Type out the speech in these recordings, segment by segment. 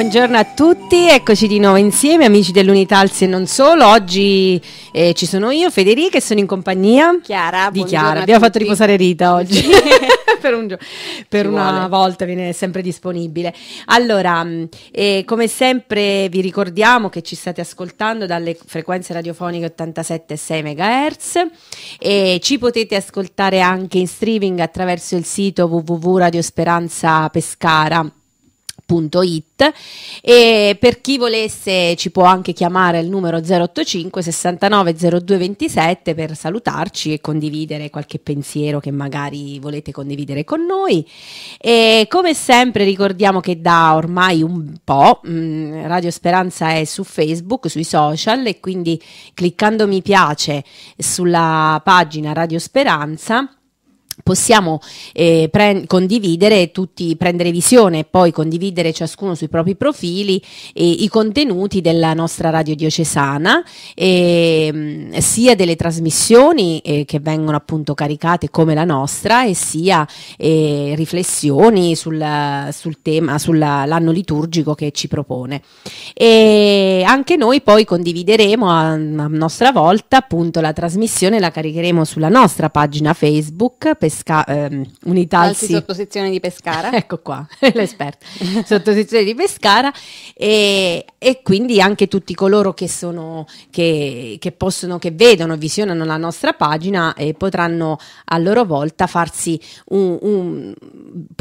buongiorno a tutti, eccoci di nuovo insieme amici dell'Unitalsi e non solo. Oggi eh, ci sono io, Federica, e sono in compagnia Chiara, di Chiara. Abbiamo fatto riposare Rita oggi. per, un gio- per una vuole. volta viene sempre disponibile. Allora, mm, eh, come sempre vi ricordiamo che ci state ascoltando dalle frequenze radiofoniche 87,6 MHz e ci potete ascoltare anche in streaming attraverso il sito www.radiosperanzapescara.com www.radioticino.it e per chi volesse ci può anche chiamare al numero 085 69 0227 per salutarci e condividere qualche pensiero che magari volete condividere con noi e come sempre ricordiamo che da ormai un po' mm, Radio Speranza è su Facebook, sui social e quindi cliccando mi piace sulla pagina Radio Speranza possiamo eh, pre- condividere tutti, prendere visione e poi condividere ciascuno sui propri profili eh, i contenuti della nostra radio diocesana, eh, sia delle trasmissioni eh, che vengono appunto caricate come la nostra e sia eh, riflessioni sul, sul tema, sull'anno liturgico che ci propone. E anche noi poi condivideremo a, a nostra volta appunto la trasmissione, la caricheremo sulla nostra pagina Facebook per pesca, ehm, unitalsi. sottosezione di Pescara. ecco qua, l'esperto. sottosezione di Pescara e e quindi anche tutti coloro che, sono, che, che possono, che vedono, visionano la nostra pagina e potranno a loro volta farsi un, un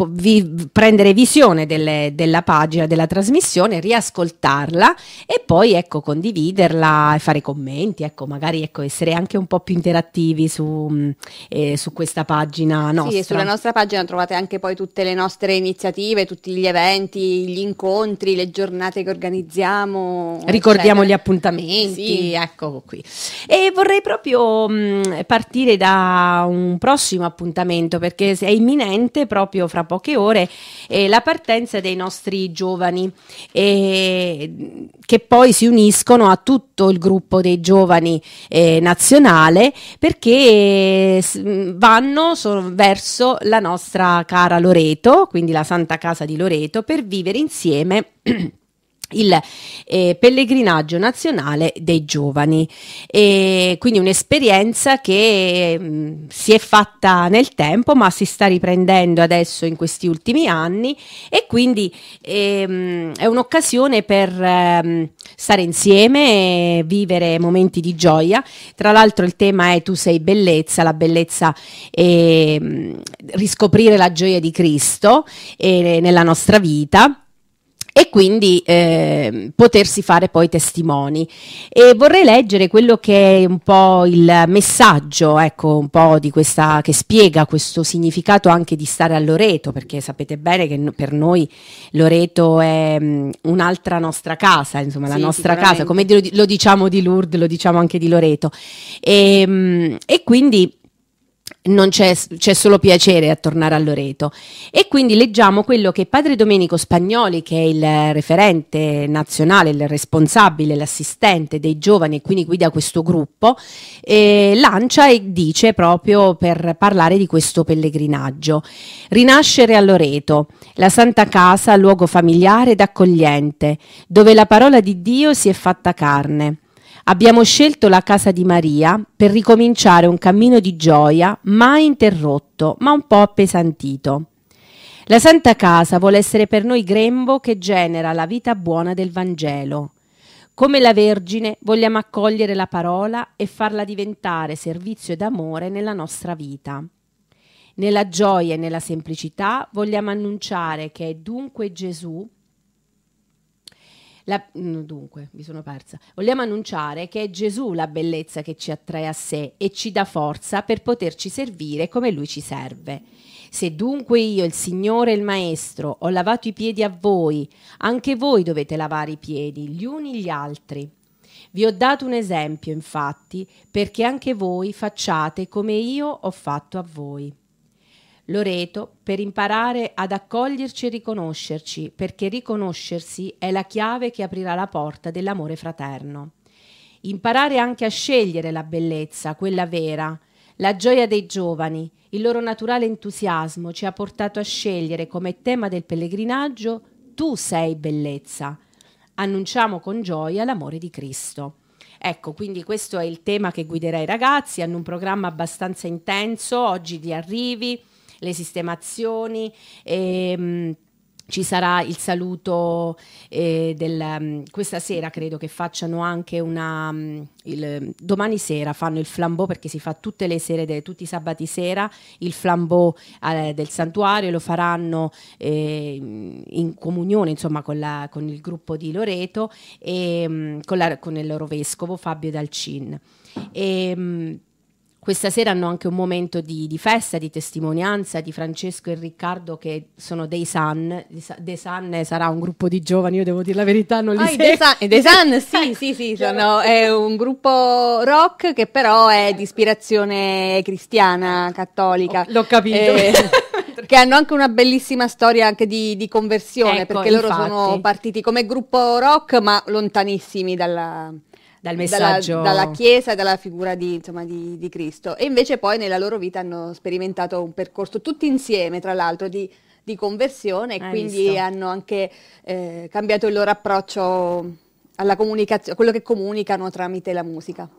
vi, prendere visione delle, della pagina, della trasmissione, riascoltarla e poi ecco condividerla e fare commenti, ecco magari ecco, essere anche un po' più interattivi su, mm, eh, su questa pagina nostra. Sì, e sulla nostra pagina trovate anche poi tutte le nostre iniziative, tutti gli eventi, gli incontri, le giornate che organizziamo ricordiamo. Ricordiamo eccetera. gli appuntamenti, sì. ecco qui. E vorrei proprio mh, mm, partire da un prossimo appuntamento perché è imminente proprio fra poche ore eh, la partenza dei nostri giovani eh, che poi si uniscono a tutto il gruppo dei giovani eh, nazionale perché vanno verso la nostra cara Loreto, quindi la Santa Casa di Loreto, per vivere insieme il eh, pellegrinaggio nazionale dei giovani e quindi un'esperienza che mh, mm, si è fatta nel tempo ma si sta riprendendo adesso in questi ultimi anni e quindi ehm, è un'occasione per ehm, stare insieme e vivere momenti di gioia tra l'altro il tema è tu sei bellezza la bellezza è mm, riscoprire la gioia di Cristo eh, nella nostra vita e quindi eh, potersi fare poi testimoni. E vorrei leggere quello che è un po' il messaggio, ecco, un po' di questa, che spiega questo significato anche di stare a Loreto, perché sapete bene che per noi Loreto è um, un'altra nostra casa, insomma, sì, la nostra casa, come lo diciamo di Lourdes, lo diciamo anche di Loreto. E, um, e quindi non c'è, c'è solo piacere a tornare a Loreto. E quindi leggiamo quello che padre Domenico Spagnoli, che è il referente nazionale, il responsabile, l'assistente dei giovani e quindi guida questo gruppo, eh, lancia e dice proprio per parlare di questo pellegrinaggio. Rinascere a Loreto, la Santa Casa, luogo familiare ed accogliente, dove la parola di Dio si è fatta carne Abbiamo scelto la casa di Maria per ricominciare un cammino di gioia mai interrotto, ma un po' appesantito. La Santa Casa vuole essere per noi grembo che genera la vita buona del Vangelo. Come la Vergine vogliamo accogliere la parola e farla diventare servizio d'amore nella nostra vita. Nella gioia e nella semplicità vogliamo annunciare che è dunque Gesù la, mm, dunque, mi sono persa. Vogliamo annunciare che è Gesù la bellezza che ci attrae a sé e ci dà forza per poterci servire come Lui ci serve. Se dunque io, il Signore e il Maestro, ho lavato i piedi a voi, anche voi dovete lavare i piedi gli uni gli altri. Vi ho dato un esempio, infatti, perché anche voi facciate come io ho fatto a voi. Loreto, per imparare ad accoglierci e riconoscerci, perché riconoscersi è la chiave che aprirà la porta dell'amore fraterno. Imparare anche a scegliere la bellezza, quella vera, la gioia dei giovani, il loro naturale entusiasmo ci ha portato a scegliere come tema del pellegrinaggio tu sei bellezza. Annunciamo con gioia l'amore di Cristo. Ecco, quindi questo è il tema che guiderà i ragazzi, hanno un programma abbastanza intenso, oggi di arrivi, le sistemazioni. E, ehm, mh, ci sarà il saluto eh, del, mm, questa sera credo che facciano anche una mm, il, domani sera fanno il flambeau perché si fa tutte le sere de, tutti i sabati sera il flambeau eh, del santuario lo faranno eh, in comunione insomma con, la, con, il gruppo di Loreto e mh, mm, con, la, con, il loro vescovo Fabio Dalcin e, ehm, mh, questa sera hanno anche un momento di, di, festa, di testimonianza di Francesco e Riccardo che sono dei San. De San sarà un gruppo di giovani, io devo dire la verità, non li ah, sei. Dei dei San sì, sì, sì, sono, è un gruppo rock che però è di ispirazione cristiana, cattolica. L'ho capito. Eh, che hanno anche una bellissima storia anche di, di conversione, ecco, perché loro infatti. sono partiti come gruppo rock, ma lontanissimi dalla, dal messaggio. Dalla, dalla Chiesa e dalla figura di, insomma, di, di, Cristo. E invece poi nella loro vita hanno sperimentato un percorso tutti insieme, tra l'altro, di, di conversione e Hai quindi visto. hanno anche eh, cambiato il loro approccio alla comunicazione, quello che comunicano tramite la musica.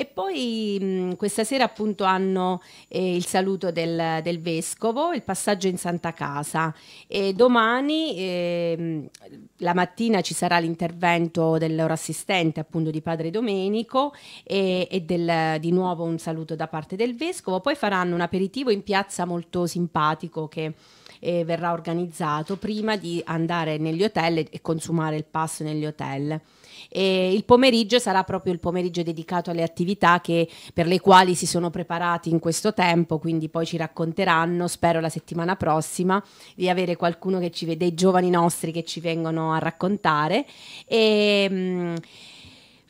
E poi mh, questa sera appunto hanno eh, il saluto del, del, vescovo, il passaggio in Santa Casa e domani eh, la mattina ci sarà l'intervento del loro assistente appunto di Padre Domenico e, e del, di nuovo un saluto da parte del vescovo, poi faranno un aperitivo in piazza molto simpatico che eh, verrà organizzato prima di andare negli hotel e consumare il pasto negli hotel e il pomeriggio sarà proprio il pomeriggio dedicato alle attività che, per le quali si sono preparati in questo tempo, quindi poi ci racconteranno, spero la settimana prossima, di avere qualcuno che ci vede, dei giovani nostri che ci vengono a raccontare. E, mh, mm,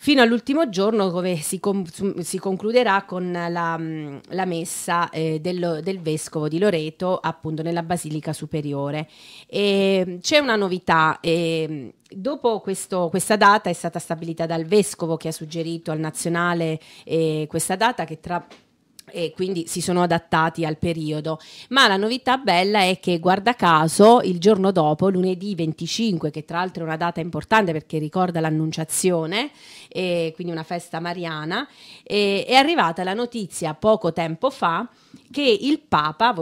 fino all'ultimo giorno dove si, con, si concluderà con la, mm, la messa eh, del, del, vescovo di Loreto appunto nella Basilica Superiore. E mm, c'è una novità. Eh, Dopo questo, questa data è stata stabilita dal vescovo che ha suggerito al nazionale eh, questa data che tra e quindi si sono adattati al periodo. Ma la novità bella è che, guarda caso, il giorno dopo, lunedì 25, che tra l'altro è una data importante perché ricorda l'annunciazione, quindi una festa mariana, è arrivata la notizia poco tempo fa che il Papa,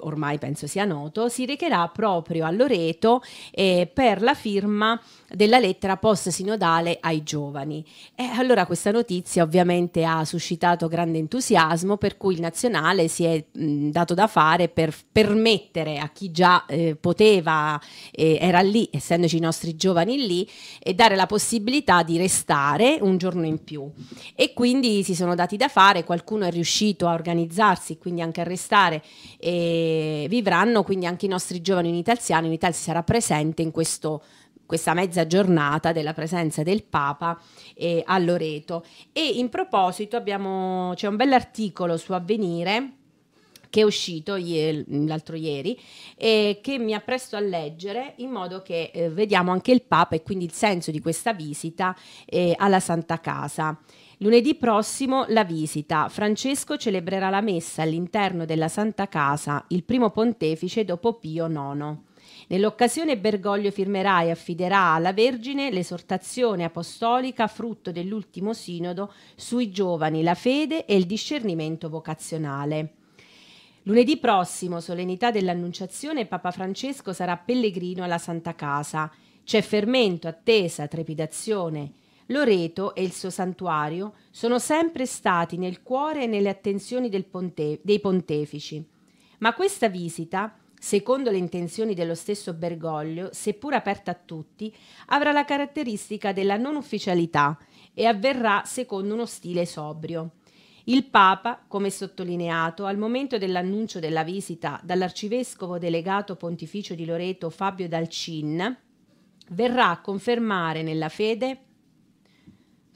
ormai penso sia noto, si recherà proprio a Loreto eh, per la firma della lettera post-sinodale ai giovani. E allora questa notizia ovviamente ha suscitato grande entusiasmo per cui il nazionale si è mh, dato da fare per permettere a chi già eh, poteva, eh, era lì, essendoci i nostri giovani lì, e dare la possibilità di restare un giorno in più. E quindi si sono dati da fare, qualcuno è riuscito a organizzarsi, quindi anche arrestare e vivranno quindi anche i nostri giovani unitaliani, Unitalia sarà presente in questo questa mezza giornata della presenza del Papa eh, a Loreto. E in proposito abbiamo, c'è un bell'articolo su Avvenire che è uscito l'altro ieri e che mi appresto a leggere in modo che eh, vediamo anche il Papa e quindi il senso di questa visita eh, alla Santa Casa. Lunedì prossimo la visita. Francesco celebrerà la messa all'interno della Santa Casa, il primo pontefice dopo Pio IX. Nell'occasione Bergoglio firmerà e affiderà alla Vergine l'esortazione apostolica frutto dell'ultimo sinodo sui giovani, la fede e il discernimento vocazionale. Lunedì prossimo, solennità dell'Annunciazione, Papa Francesco sarà pellegrino alla Santa Casa. C'è fermento, attesa, trepidazione. Loreto e il suo santuario sono sempre stati nel cuore e nelle attenzioni ponte- dei pontefici. Ma questa visita, secondo le intenzioni dello stesso Bergoglio, seppur aperta a tutti, avrà la caratteristica della non ufficialità e avverrà secondo uno stile sobrio. Il Papa, come sottolineato al momento dell'annuncio della visita dall'arcivescovo delegato pontificio di Loreto Fabio Dalcin, verrà a confermare nella fede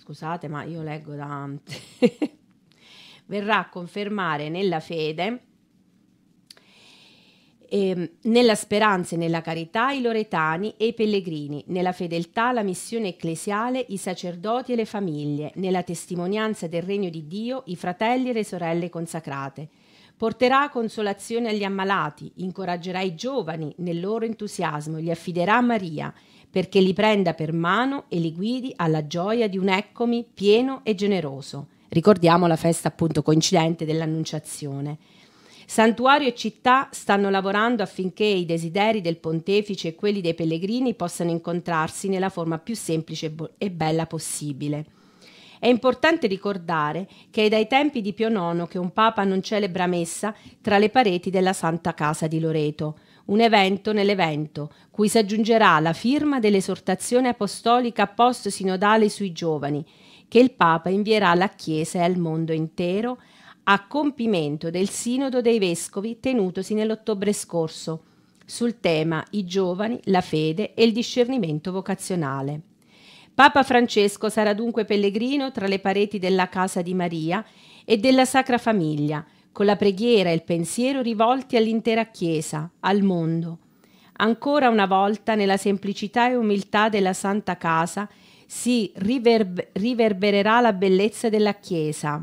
scusate, ma io leggo da... verrà a confermare nella fede, eh, nella speranza e nella carità i loretani e i pellegrini, nella fedeltà la missione ecclesiale, i sacerdoti e le famiglie, nella testimonianza del regno di Dio i fratelli e le sorelle consacrate. Porterà consolazione agli ammalati, incoraggerà i giovani nel loro entusiasmo, li affiderà a Maria perché li prenda per mano e li guidi alla gioia di un eccomi pieno e generoso. Ricordiamo la festa appunto coincidente dell'Annunciazione. Santuario e città stanno lavorando affinché i desideri del pontefice e quelli dei pellegrini possano incontrarsi nella forma più semplice e bella possibile. È importante ricordare che è dai tempi di Pio IX che un papa non celebra messa tra le pareti della Santa Casa di Loreto, un evento nell'evento, cui si aggiungerà la firma dell'esortazione apostolica post-sinodale sui giovani, che il Papa invierà alla Chiesa e al mondo intero a compimento del Sinodo dei Vescovi tenutosi nell'ottobre scorso, sul tema I giovani, la fede e il discernimento vocazionale. Papa Francesco sarà dunque pellegrino tra le pareti della Casa di Maria e della Sacra Famiglia, con la preghiera e il pensiero rivolti all'intera Chiesa, al mondo. Ancora una volta, nella semplicità e umiltà della Santa Casa, si riverber- riverbererà la bellezza della Chiesa,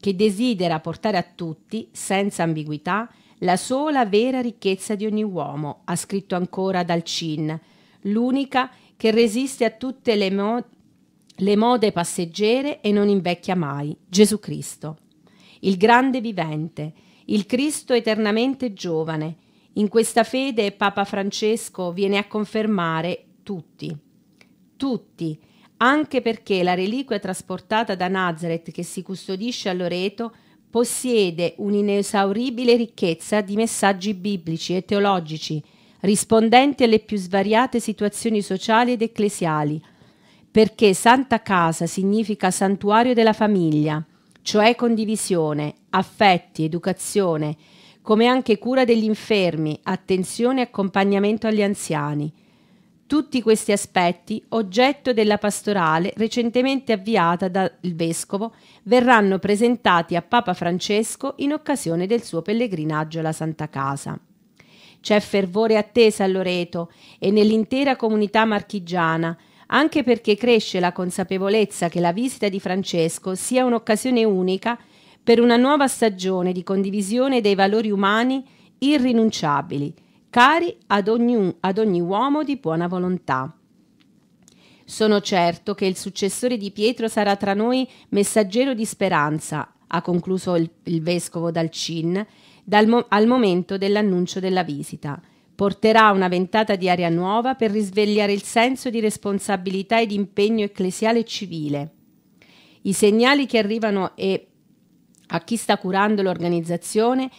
che desidera portare a tutti, senza ambiguità, la sola vera ricchezza di ogni uomo, ha scritto ancora Dalcin, l'unica che resiste a tutte le, mo- le mode passeggere e non invecchia mai, Gesù Cristo il grande vivente, il Cristo eternamente giovane. In questa fede Papa Francesco viene a confermare tutti, tutti, anche perché la reliquia trasportata da Nazareth che si custodisce a Loreto possiede un'inesauribile ricchezza di messaggi biblici e teologici, rispondenti alle più svariate situazioni sociali ed ecclesiali, perché Santa Casa significa santuario della famiglia, cioè condivisione, affetti, educazione, come anche cura degli infermi, attenzione e accompagnamento agli anziani. Tutti questi aspetti, oggetto della pastorale recentemente avviata dal Vescovo, verranno presentati a Papa Francesco in occasione del suo pellegrinaggio alla Santa Casa. C'è fervore attesa a Loreto e nell'intera comunità marchigiana anche perché cresce la consapevolezza che la visita di Francesco sia un'occasione unica per una nuova stagione di condivisione dei valori umani irrinunciabili, cari ad ogni, ad ogni uomo di buona volontà. Sono certo che il successore di Pietro sarà tra noi messaggero di speranza, ha concluso il, il vescovo Dalcin, dal mo- al momento dell'annuncio della visita porterà una ventata di aria nuova per risvegliare il senso di responsabilità ed impegno ecclesiale e civile. I segnali che arrivano e a chi sta curando l'organizzazione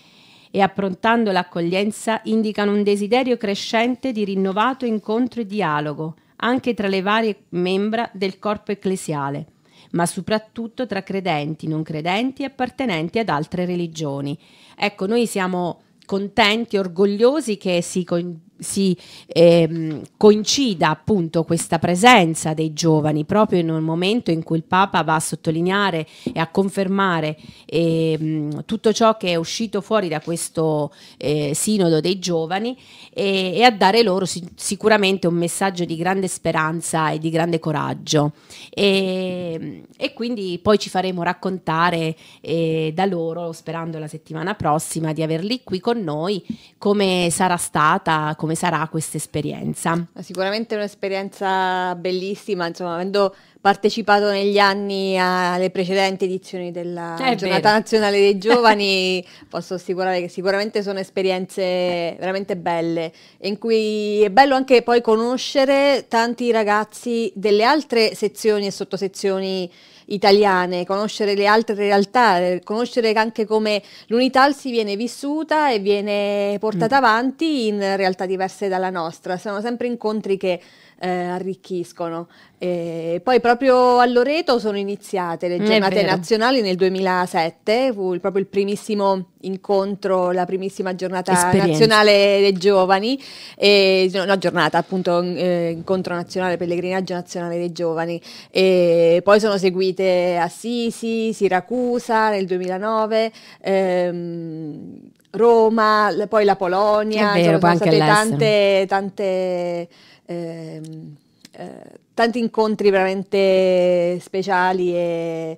e approntando l'accoglienza indicano un desiderio crescente di rinnovato incontro e dialogo, anche tra le varie membra del corpo ecclesiale, ma soprattutto tra credenti, non credenti e appartenenti ad altre religioni. Ecco, noi siamo contenti, orgogliosi che si, coinvolgono si ehm, coincida appunto questa presenza dei giovani proprio in un momento in cui il Papa va a sottolineare e a confermare ehm, tutto ciò che è uscito fuori da questo eh, sinodo dei giovani e, e a dare loro si sicuramente un messaggio di grande speranza e di grande coraggio e, ehm, e quindi poi ci faremo raccontare eh, da loro sperando la settimana prossima di averli qui con noi come sarà stata come sarà questa esperienza. Sicuramente è un'esperienza bellissima, insomma, avendo partecipato negli anni alle precedenti edizioni della eh, è Giornata vero. Nazionale dei Giovani, posso assicurare che sicuramente sono esperienze veramente belle, in cui è bello anche poi conoscere tanti ragazzi delle altre sezioni e sottosezioni italiane, conoscere le altre realtà, conoscere anche come l'Unital si viene vissuta e viene portata mm. avanti in realtà diverse dalla nostra. Sono sempre incontri che eh, arricchiscono. E eh, poi proprio a Loreto sono iniziate le giornate nazionali nel 2007, fu proprio il primissimo incontro, la primissima giornata Esperienza. nazionale dei giovani, e, no, giornata appunto eh, incontro nazionale, pellegrinaggio nazionale dei giovani. E poi sono seguite Assisi, Siracusa nel 2009. Ehm, Roma, poi la Polonia, vero, sono state tante, tante Ehm, eh, tanti incontri veramente speciali e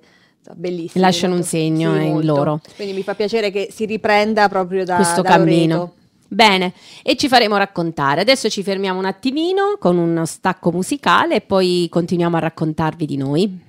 bellissimi. Lasciano molto, un segno sì, eh, in loro. Quindi mi fa piacere che si riprenda proprio da questo da cammino. Loreto. Bene, e ci faremo raccontare. Adesso ci fermiamo un attimino con uno stacco musicale e poi continuiamo a raccontarvi di noi.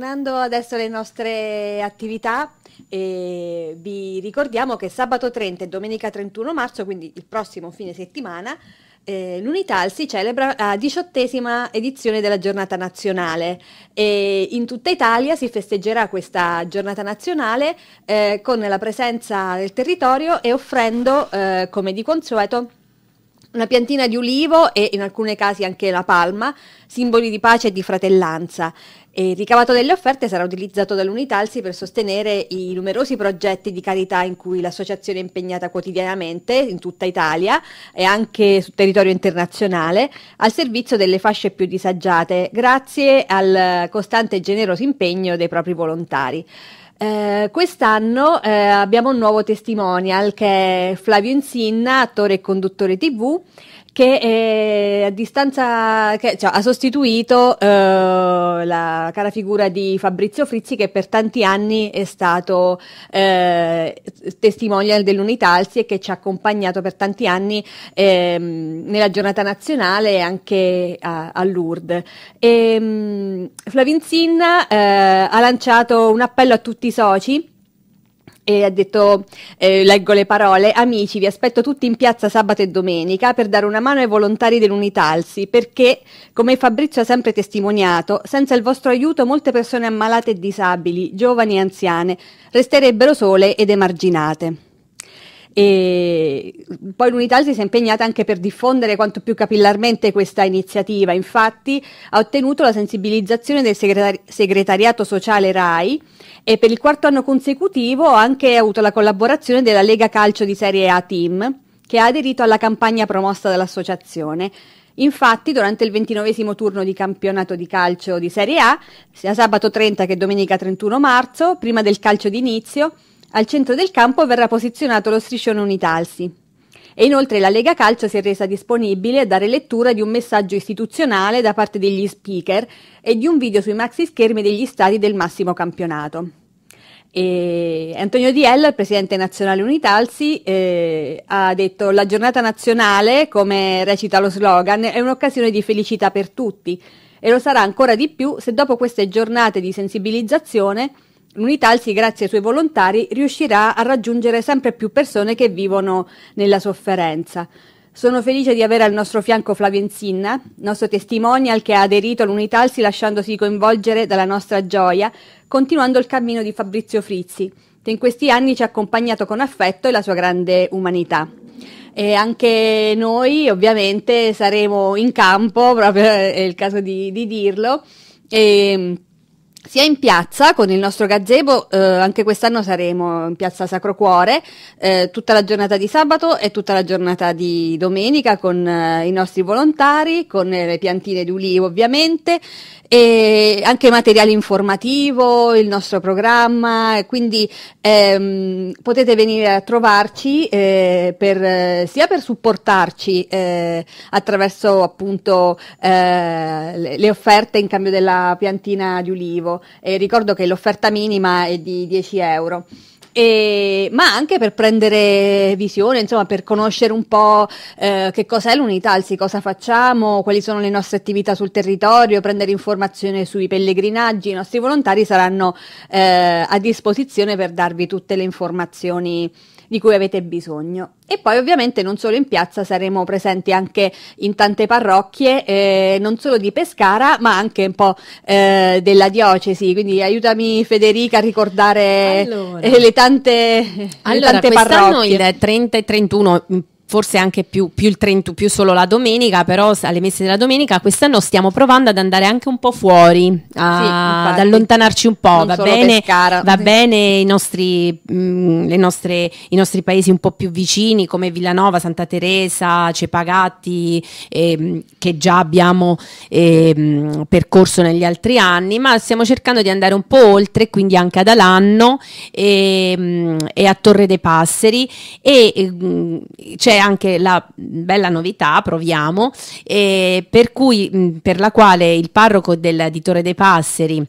tornando adesso alle nostre attività, e eh, vi ricordiamo che sabato 30 e domenica 31 marzo, quindi il prossimo fine settimana, eh, si celebra la diciottesima edizione della giornata nazionale e in tutta Italia si festeggerà questa giornata nazionale eh, con la presenza del territorio e offrendo, eh, come di consueto, una piantina di ulivo e in alcuni casi anche la palma, simboli di pace e di fratellanza. E il ricavato delle offerte sarà utilizzato dall'Unitalsi per sostenere i numerosi progetti di carità in cui l'associazione è impegnata quotidianamente in tutta Italia e anche sul territorio internazionale al servizio delle fasce più disagiate grazie al costante e generoso impegno dei propri volontari. Eh, quest'anno eh, abbiamo un nuovo testimonial che è Flavio Insinna, attore e conduttore TV che, è eh, a distanza, che cioè, ha sostituito eh, la cara figura di Fabrizio Frizzi che per tanti anni è stato eh, testimonial dell'Unità e che ci ha accompagnato per tanti anni eh, nella giornata nazionale e anche a, a Lourdes. E, ehm, Flavin Sinna eh, ha lanciato un appello a tutti i soci e ha detto, eh, leggo le parole, amici vi aspetto tutti in piazza sabato e domenica per dare una mano ai volontari dell'Unitalsi perché, come Fabrizio ha sempre testimoniato, senza il vostro aiuto molte persone ammalate e disabili, giovani e anziane, resterebbero sole ed emarginate. E poi l'unità si è impegnata anche per diffondere quanto più capillarmente questa iniziativa, infatti ha ottenuto la sensibilizzazione del segretari- segretariato sociale RAI e per il quarto anno consecutivo ha anche avuto la collaborazione della Lega Calcio di Serie A Team, che ha aderito alla campagna promossa dall'associazione. Infatti, durante il ventinovesimo turno di campionato di calcio di Serie A, sia sabato 30 che domenica 31 marzo, prima del calcio d'inizio, al centro del campo verrà posizionato lo striscione Unitalsi. E inoltre la Lega Calcio si è resa disponibile a dare lettura di un messaggio istituzionale da parte degli speaker e di un video sui maxi schermi degli stati del massimo campionato. E Antonio Diella, presidente nazionale Unitalsi, eh, ha detto la giornata nazionale, come recita lo slogan, è un'occasione di felicità per tutti e lo sarà ancora di più se dopo queste giornate di sensibilizzazione L'Unitalsi, grazie ai suoi volontari, riuscirà a raggiungere sempre più persone che vivono nella sofferenza. Sono felice di avere al nostro fianco Flavio Insinna, nostro testimonial che ha aderito all'Unitalsi lasciandosi coinvolgere dalla nostra gioia, continuando il cammino di Fabrizio Frizzi, che in questi anni ci ha accompagnato con affetto e la sua grande umanità. E anche noi ovviamente saremo in campo, proprio è il caso di, di dirlo. E, sia in piazza con il nostro gazebo, eh, anche quest'anno saremo in piazza Sacro Cuore, eh, tutta la giornata di sabato e tutta la giornata di domenica con eh, i nostri volontari, con le piantine di ulivo ovviamente, e anche materiale informativo, il nostro programma, quindi ehm, potete venire a trovarci eh, per, eh, sia per supportarci eh, attraverso appunto le offerte in cambio della piantina di ulivo, pago. E ricordo che l'offerta minima è di 10 euro. E, ma anche per prendere visione, insomma, per conoscere un po' eh, che cos'è l'unità, cosa facciamo, quali sono le nostre attività sul territorio, prendere informazioni sui pellegrinaggi. I nostri volontari saranno eh, a disposizione per darvi tutte le informazioni di cui avete bisogno. E poi ovviamente non solo in piazza saremo presenti anche in tante parrocchie, eh, non solo di Pescara, ma anche un po' eh, della diocesi. Quindi aiutami Federica a ricordare allora. Eh, le tante, allora, le tante parrocchie. Allora, quest'anno il 30 e 31 forse anche più, più, il 30, più solo la domenica, però alle messe della domenica quest'anno stiamo provando ad andare anche un po' fuori, a, sì, infatti, ad allontanarci un po', va bene, va bene i nostri, mh, mm, nostre, i nostri, paesi un po' più vicini come Villanova, Santa Teresa, Cepagatti, eh, che già abbiamo eh, percorso negli altri anni, ma stiamo cercando di andare un po' oltre, quindi anche ad Alanno e, ehm, e a Torre dei Passeri e, mm, cioè, anche la bella novità, proviamo, eh, per cui, mh, per la quale il parroco del, di dei Passeri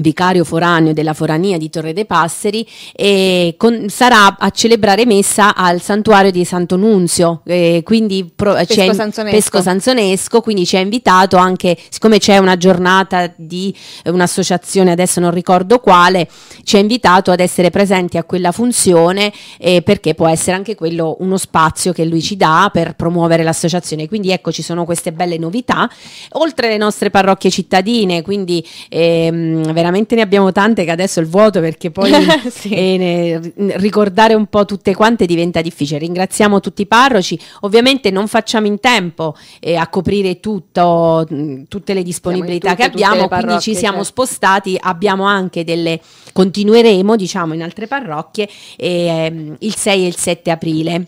vicario foraneo della forania di Torre dei Passeri e con, sarà a celebrare messa al santuario di Santo Nunzio eh, quindi pro, pesco, in, sanzonesco. pesco, sanzonesco. quindi ci ha invitato anche siccome c'è una giornata di eh, un'associazione adesso non ricordo quale ci ha invitato ad essere presenti a quella funzione eh, perché può essere anche quello uno spazio che lui ci dà per promuovere l'associazione quindi ecco ci sono queste belle novità oltre le nostre parrocchie cittadine quindi ehm, veramente ne abbiamo tante che adesso è il vuoto perché poi sì. eh, ne, ricordare un po' tutte quante diventa difficile. Ringraziamo tutti i parroci, ovviamente non facciamo in tempo eh, a coprire tutto, mm, tutte le disponibilità tutte, che abbiamo, quindi ci siamo certo. spostati, abbiamo anche delle, continueremo diciamo in altre parrocchie eh, il 6 e il 7 aprile.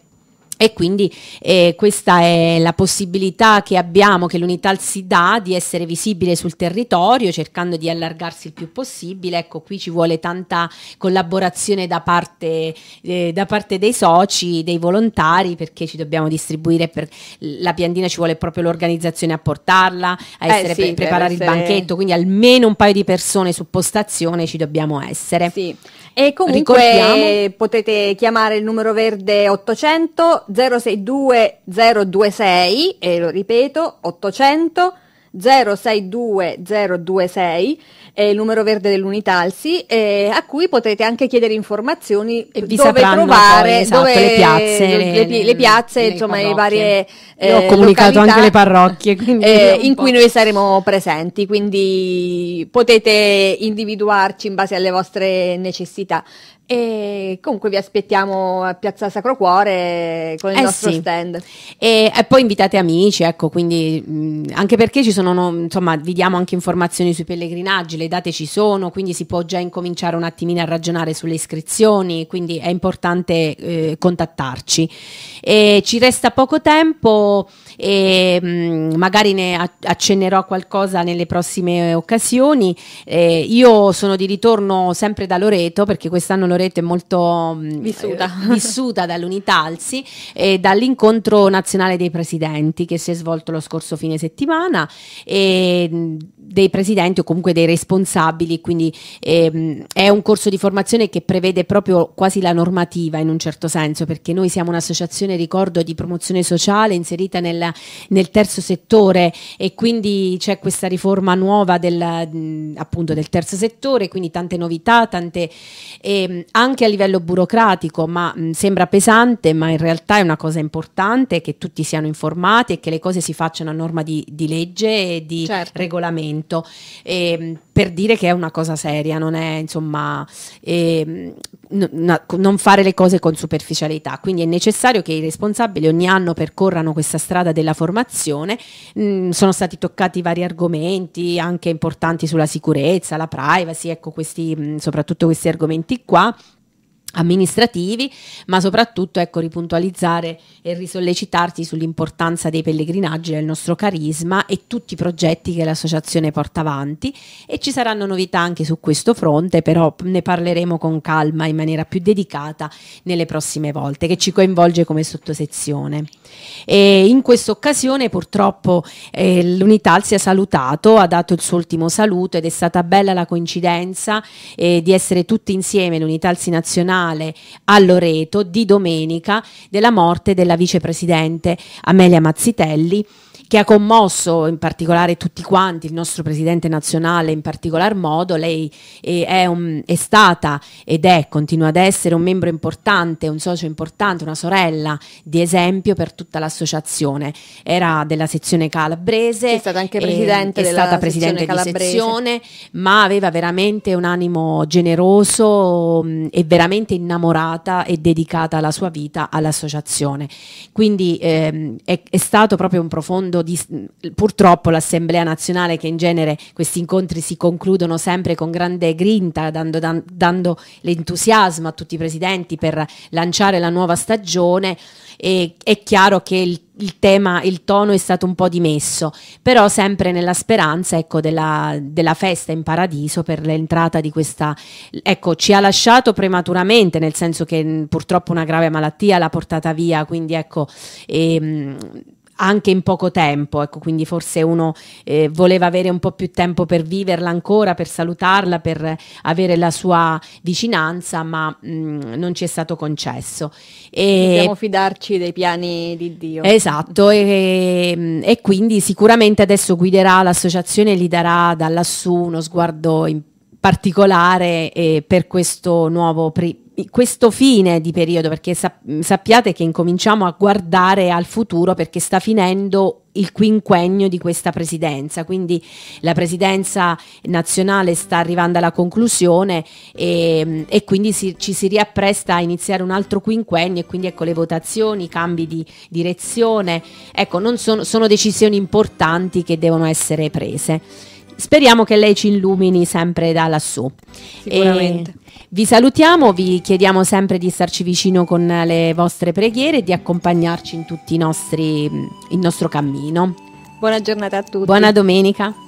E quindi eh, questa è la possibilità che abbiamo, che l'unità si dà di essere visibile sul territorio, cercando di allargarsi il più possibile. Ecco, qui ci vuole tanta collaborazione da parte, eh, da parte dei soci, dei volontari, perché ci dobbiamo distribuire per la piandina, ci vuole proprio l'organizzazione a portarla, a eh, essere, eh sì, pre preparare essere... il banchetto, quindi almeno un paio di persone su postazione ci dobbiamo essere. Sì. E comunque Ricordiamo... potete chiamare il numero verde 800 062 026 e lo ripeto 800 062 026 eh, il numero verde dell'Unitalsi, eh, a cui potrete anche chiedere informazioni e vi dove trovare poi, esatto, dove, le piazze, le, le, le piazze insomma, parrocchie. Eh, le varie. Eh, Io ho comunicato anche le parrocchie in cui noi saremo presenti, quindi potete individuarci in base alle vostre necessità. E comunque vi aspettiamo a Piazza Sacro Cuore con il eh nostro sì. stand. E, e, poi invitate amici, ecco, quindi mh, anche perché ci sono, no, insomma, vi diamo anche informazioni sui pellegrinaggi, le date ci sono, quindi si può già incominciare un attimino a ragionare sulle iscrizioni, quindi è importante eh, contattarci. E ci resta poco tempo e mh, mm, magari ne accennerò qualcosa nelle prossime occasioni. Eh, io sono di ritorno sempre da Loreto perché quest'anno Loreto è molto mh, mm, vissuta, eh, vissuta dall'Unità e dall'incontro nazionale dei presidenti che si è svolto lo scorso fine settimana e mh, mm, dei presidenti o comunque dei responsabili responsabili, quindi ehm, è un corso di formazione che prevede proprio quasi la normativa in un certo senso, perché noi siamo un'associazione, ricordo, di promozione sociale inserita nel, nel terzo settore e quindi c'è questa riforma nuova del, appunto del terzo settore, quindi tante novità, tante, ehm, anche a livello burocratico, ma mh, sembra pesante, ma in realtà è una cosa importante che tutti siano informati e che le cose si facciano a norma di, di legge e di certo. regolamento. E, ehm, per dire che è una cosa seria, non è insomma eh, non fare le cose con superficialità. Quindi è necessario che i responsabili ogni anno percorrano questa strada della formazione. Mm, sono stati toccati vari argomenti anche importanti sulla sicurezza, la privacy, ecco questi, mm, soprattutto questi argomenti qua amministrativi, ma soprattutto ecco, ripuntualizzare e risollecitarti sull'importanza dei pellegrinaggi, del nostro carisma e tutti i progetti che l'associazione porta avanti e ci saranno novità anche su questo fronte, però ne parleremo con calma in maniera più dedicata nelle prossime volte, che ci coinvolge come sottosezione. E in questa occasione purtroppo eh, l'Unital si è salutato, ha dato il suo ultimo saluto ed è stata bella la coincidenza eh, di essere tutti insieme l'Unitalsi nazionale tribunale a Loreto di domenica della morte della vicepresidente Amelia Mazzitelli che ha commosso in particolare tutti quanti, il nostro presidente nazionale in particolar modo. Lei eh, è, un, è stata ed è, continua ad essere un membro importante, un socio importante, una sorella di esempio per tutta l'associazione. Era della sezione calabrese, è stata anche eh, presidente, è, è stata presidente calabrese. di sezione, ma aveva veramente un animo generoso mh, mm, e veramente innamorata e dedicata la sua vita all'associazione. Quindi ehm, è, è stato proprio un profondo parlando di purtroppo l'Assemblea nazionale che in genere questi incontri si concludono sempre con grande grinta, dando, dan, dando l'entusiasmo a tutti i presidenti per lanciare la nuova stagione, e, è chiaro che il, il, tema, il tono è stato un po' dimesso, però sempre nella speranza ecco, della, della festa in paradiso per l'entrata di questa, ecco ci ha lasciato prematuramente, nel senso che mh, purtroppo una grave malattia l'ha portata via, quindi ecco... E, ehm, mh, anche in poco tempo, ecco, quindi forse uno eh, voleva avere un po' più tempo per viverla ancora, per salutarla, per avere la sua vicinanza, ma mh, mm, non ci è stato concesso. E... Dobbiamo fidarci dei piani di Dio. Esatto, e, mm, e quindi sicuramente adesso guiderà l'associazione, gli darà da lassù uno sguardo in particolare eh, per questo nuovo pri questo fine di periodo, perché mm, sappiate che incominciamo a guardare al futuro perché sta finendo il quinquennio di questa presidenza, quindi la presidenza nazionale sta arrivando alla conclusione e, mm, e quindi si, ci si riappresta a iniziare un altro quinquennio e quindi ecco le votazioni, i cambi di direzione, ecco non sono, sono decisioni importanti che devono essere prese speriamo che lei ci illumini sempre da lassù. Sicuramente. E vi salutiamo, vi chiediamo sempre di starci vicino con le vostre preghiere e di accompagnarci in tutto mm, il nostro cammino. Buona giornata a tutti. Buona domenica.